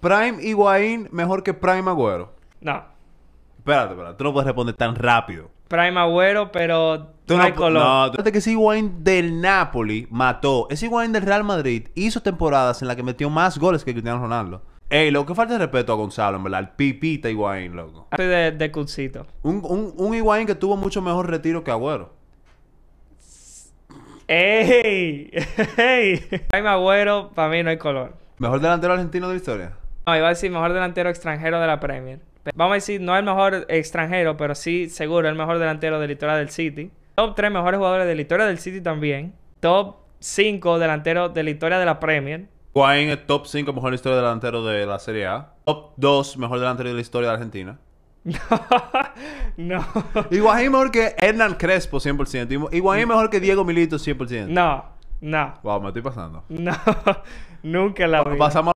Prime Higuaín mejor que Prime Agüero. No. Espérate, espérate. Tú no puedes responder tan rápido. Prime Agüero, pero no, hay color. No, espérate que ese Higuaín del Napoli mató. Ese Higuaín del Real Madrid hizo temporadas en las que metió más goles que Cristiano Ronaldo. Ey, lo que falta de respeto a Gonzalo, en verdad. El pipita Higuaín, loco. de, de Un, un, un que tuvo mucho mejor retiro que Agüero. ¡Ey! ¡Ey! Prime Agüero, para mí no hay color. ¿Mejor delantero argentino de la historia? No, iba a decir mejor delantero extranjero de la Premier. Vamos a decir, no el mejor extranjero, pero sí, seguro, el mejor delantero de la historia del City. Top 3 mejores jugadores de la historia del City también. Top 5 delanteros de la historia de la Premier. Wayne es top 5 mejor historia delantero de la Serie A. Top 2 mejor delantero de la historia de Argentina. No. no. mejor que Hernán Crespo 100%. Higuaín mejor que Diego Milito 100%. No, no. Wow, me estoy pasando. No, nunca la vi. Pasamos